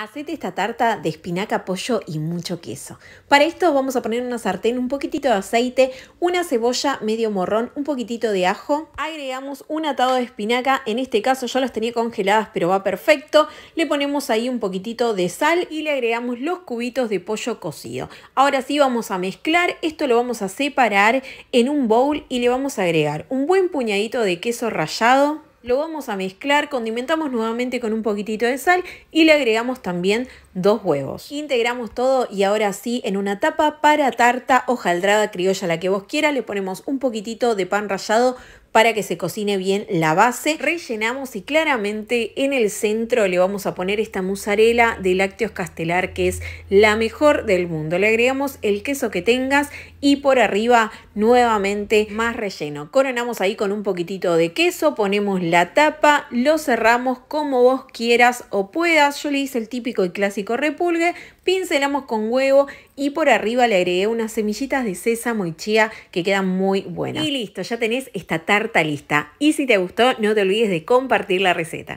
Hacete esta tarta de espinaca, pollo y mucho queso. Para esto vamos a poner una sartén un poquitito de aceite, una cebolla medio morrón, un poquitito de ajo. Agregamos un atado de espinaca, en este caso yo las tenía congeladas pero va perfecto. Le ponemos ahí un poquitito de sal y le agregamos los cubitos de pollo cocido. Ahora sí vamos a mezclar, esto lo vamos a separar en un bowl y le vamos a agregar un buen puñadito de queso rallado lo vamos a mezclar, condimentamos nuevamente con un poquitito de sal y le agregamos también dos huevos. Integramos todo y ahora sí en una tapa para tarta hojaldrada criolla, la que vos quieras, le ponemos un poquitito de pan rallado para que se cocine bien la base. Rellenamos y claramente en el centro le vamos a poner esta mozzarella de lácteos castelar que es la mejor del mundo. Le agregamos el queso que tengas y por arriba nuevamente más relleno. Coronamos ahí con un poquitito de queso, ponemos la tapa, lo cerramos como vos quieras o puedas. Yo le hice el típico y clásico repulgue, pincelamos con huevo y por arriba le agregué unas semillitas de sésamo y chía que quedan muy buenas. Y listo, ya tenés esta tarta lista. Y si te gustó, no te olvides de compartir la receta.